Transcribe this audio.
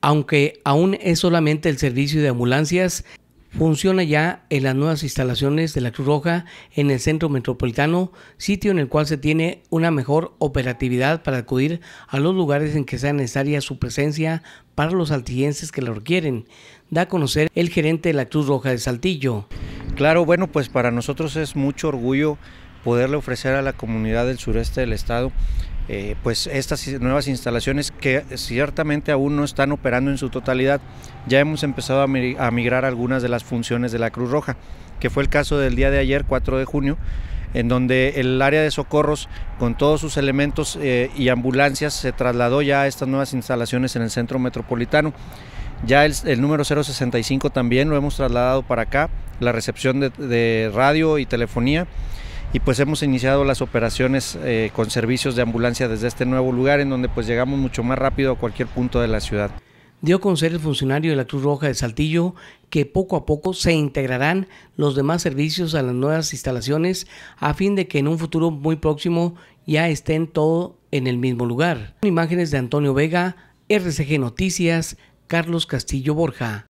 Aunque aún es solamente el servicio de ambulancias, funciona ya en las nuevas instalaciones de la Cruz Roja en el centro metropolitano, sitio en el cual se tiene una mejor operatividad para acudir a los lugares en que sea necesaria su presencia para los saltillenses que lo requieren, da a conocer el gerente de la Cruz Roja de Saltillo. Claro, bueno, pues para nosotros es mucho orgullo poderle ofrecer a la comunidad del sureste del estado eh, pues estas nuevas instalaciones que ciertamente aún no están operando en su totalidad. Ya hemos empezado a migrar algunas de las funciones de la Cruz Roja, que fue el caso del día de ayer, 4 de junio, en donde el área de socorros con todos sus elementos eh, y ambulancias se trasladó ya a estas nuevas instalaciones en el centro metropolitano. Ya el, el, número 065 también lo hemos trasladado para acá, la recepción de radio y telefonía y pues hemos iniciado las operaciones eh, con servicios de ambulancia desde este nuevo lugar en donde pues llegamos mucho más rápido a cualquier punto de la ciudad. Dio con ser el funcionario de la Cruz Roja de Saltillo que poco a poco se integrarán los demás servicios a las nuevas instalaciones a fin de que en un futuro muy próximo ya estén todo en el mismo lugar. Imágenes de Antonio Vega, RCG Noticias, Carlos Castillo Borja.